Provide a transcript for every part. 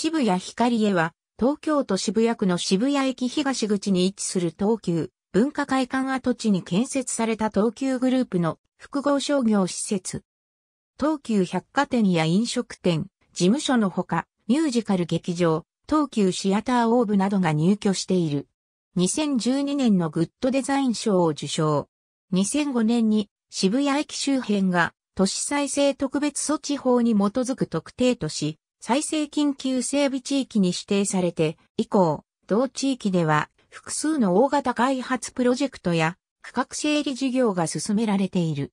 渋谷光へは、東京都渋谷区の渋谷駅東口に位置する東急文化会館跡地に建設された東急グループの複合商業施設。東急百貨店や飲食店、事務所のほか、ミュージカル劇場、東急シアターオーブなどが入居している。2012年のグッドデザイン賞を受賞。2005年に渋谷駅周辺が都市再生特別措置法に基づく特定都市再生緊急整備地域に指定されて、以降、同地域では複数の大型開発プロジェクトや区画整理事業が進められている。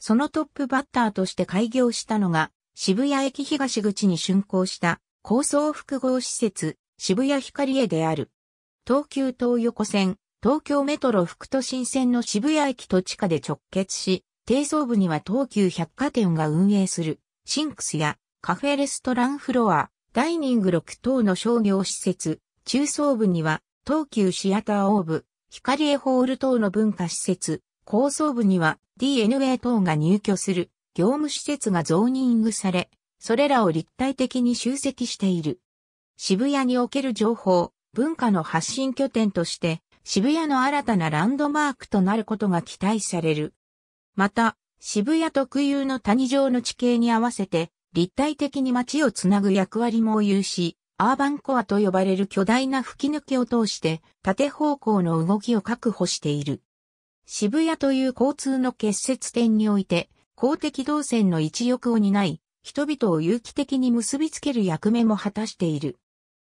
そのトップバッターとして開業したのが、渋谷駅東口に竣工した高層複合施設、渋谷光栄である。東急東横線、東京メトロ副都心線の渋谷駅と地下で直結し、低層部には東急百貨店が運営する、シンクスやカフェレストランフロア、ダイニング6等の商業施設、中層部には、東急シアターオーブ、光エホール等の文化施設、高層部には DNA 等が入居する業務施設がゾーニングされ、それらを立体的に集積している。渋谷における情報、文化の発信拠点として、渋谷の新たなランドマークとなることが期待される。また、渋谷特有の谷状の地形に合わせて、立体的に街をつなぐ役割も有し、アーバンコアと呼ばれる巨大な吹き抜けを通して縦方向の動きを確保している。渋谷という交通の結節点において公的動線の一翼を担い、人々を有機的に結びつける役目も果たしている。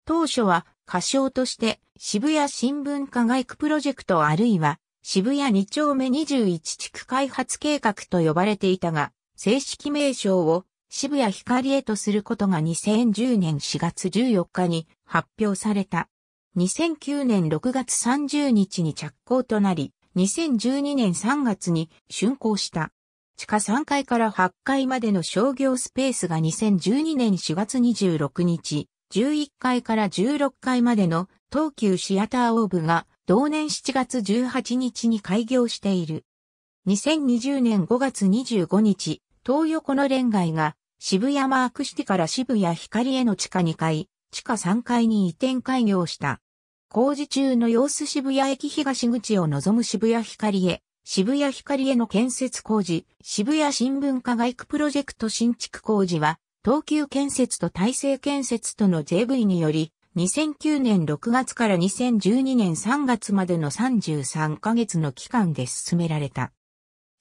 当初は仮称として渋谷新聞科外区プロジェクトあるいは渋谷2丁目21地区開発計画と呼ばれていたが、正式名称を渋谷光へとすることが2010年4月14日に発表された。2009年6月30日に着工となり、2012年3月に竣工した。地下3階から8階までの商業スペースが2012年4月26日、11階から16階までの東急シアターオーブが同年7月18日に開業している。2020年5月25日、東横の連街が渋谷マークシティから渋谷光への地下2階、地下3階に移転開業した。工事中の様子渋谷駅東口を望む渋谷光へ、渋谷光への建設工事、渋谷新聞化外区プロジェクト新築工事は、東急建設と大成建設との JV により、2009年6月から2012年3月までの33ヶ月の期間で進められた。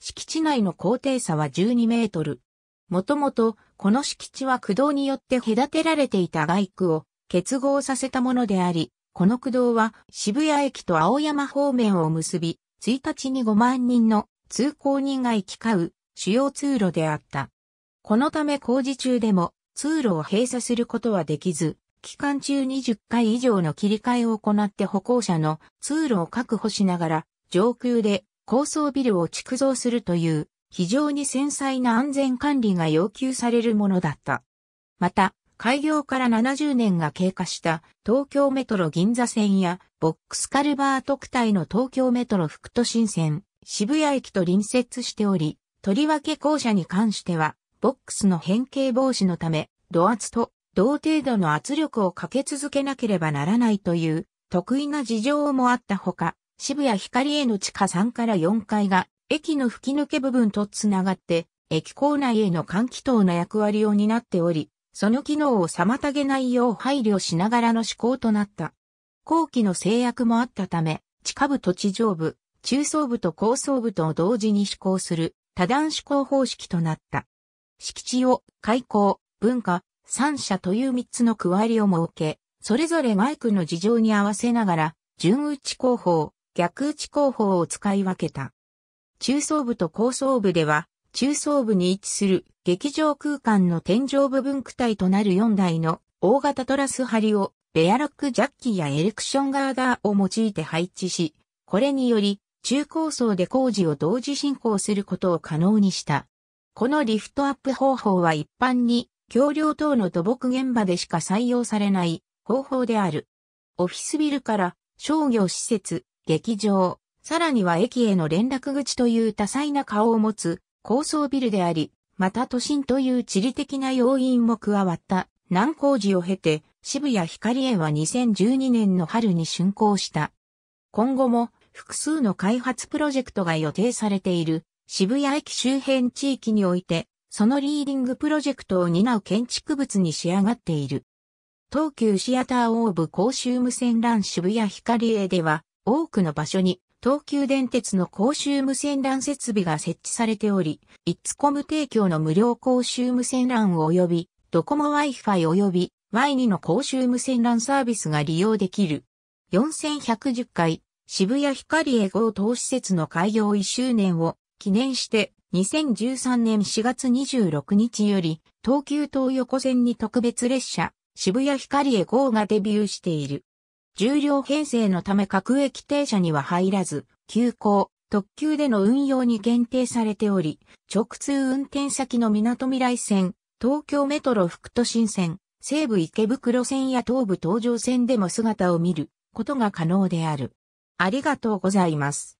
敷地内の高低差は12メートル、もともと、この敷地は駆動によって隔てられていた外区を結合させたものであり、この駆動は渋谷駅と青山方面を結び、1日に5万人の通行人が行き交う主要通路であった。このため工事中でも通路を閉鎖することはできず、期間中20回以上の切り替えを行って歩行者の通路を確保しながら、上空で高層ビルを築造するという非常に繊細な安全管理が要求されるものだった。また、開業から70年が経過した東京メトロ銀座線やボックスカルバー特体の東京メトロ副都心線、渋谷駅と隣接しており、とりわけ校舎に関しては、ボックスの変形防止のため、土圧と同程度の圧力をかけ続けなければならないという得意な事情もあったほか、渋谷光への地下3から4階が駅の吹き抜け部分とつながって、駅構内への換気等の役割を担っており、その機能を妨げないよう配慮しながらの施行となった。後期の制約もあったため、地下部と地上部、中層部と高層部とを同時に施行する多段施行方式となった。敷地を開口、文化、三者という三つの区割りを設け、それぞれマイクの事情に合わせながら、順打ち工法、逆打ち工法を使い分けた。中層部と高層部では、中層部に位置する劇場空間の天井部分区体となる4台の大型トラス張りをベアロックジャッキやエレクションガーダーを用いて配置し、これにより中高層で工事を同時進行することを可能にした。このリフトアップ方法は一般に橋梁等の土木現場でしか採用されない方法である。オフィスビルから商業施設、劇場、さらには駅への連絡口という多彩な顔を持つ高層ビルであり、また都心という地理的な要因も加わった難工事を経て渋谷光園は2012年の春に竣工した。今後も複数の開発プロジェクトが予定されている渋谷駅周辺地域において、そのリーディングプロジェクトを担う建築物に仕上がっている。東急シアターオーブ公衆無線 LAN 渋谷光栄では、多くの場所に東急電鉄の公衆無線 LAN 設備が設置されており、イッツコム提供の無料公衆無線 LAN 及び、ドコモ Wi-Fi 及び Y2 の公衆無線 LAN サービスが利用できる。4110回、渋谷光エ号投資施設の開業1周年を記念して、2013年4月26日より、東急東横線に特別列車、渋谷光エ号がデビューしている。重量編成のため各駅停車には入らず、急行、特急での運用に限定されており、直通運転先の港未来線、東京メトロ副都心線、西武池袋線や東武東上線でも姿を見ることが可能である。ありがとうございます。